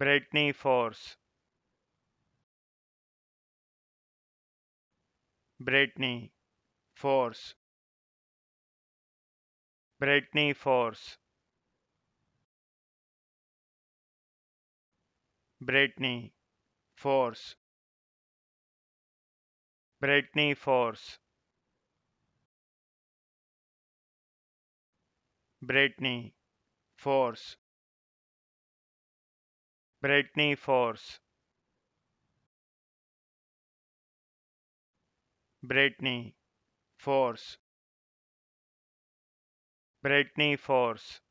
Bradney Force Bradney Force Bradney Force Bradney Force Bradney Force Bradney Force Britney Force. Britney Force. Britney Force.